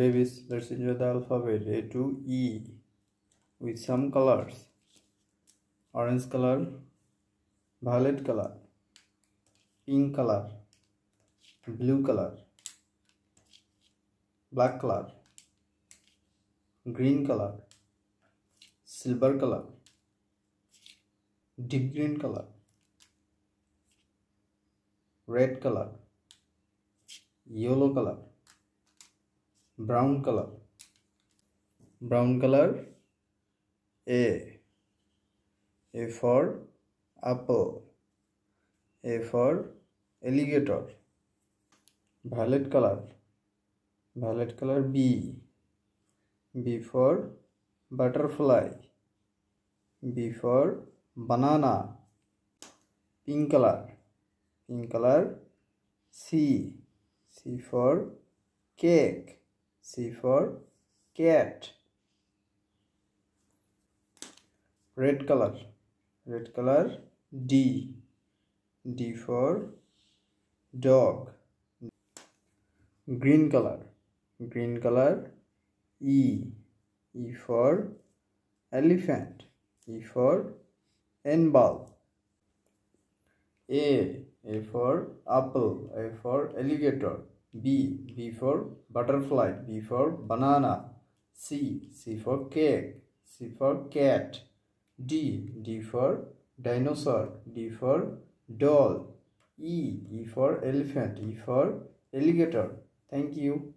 babies let's enjoy the alphabet a to e with some colors orange color violet color pink color blue color black color green color silver color deep green color red color yellow color brown colour brown colour A A for apple A for alligator violet colour violet colour B B for butterfly B for banana pink colour pink colour C C for cake C for cat. Red color. Red color D. D for dog. Green color. Green color E. E for elephant. E for enbal. A. A for apple. A for alligator. B. B for butterfly. B for banana. C. C for cake. C for cat. D. D for dinosaur. D for doll. E. E for elephant. E for alligator. Thank you.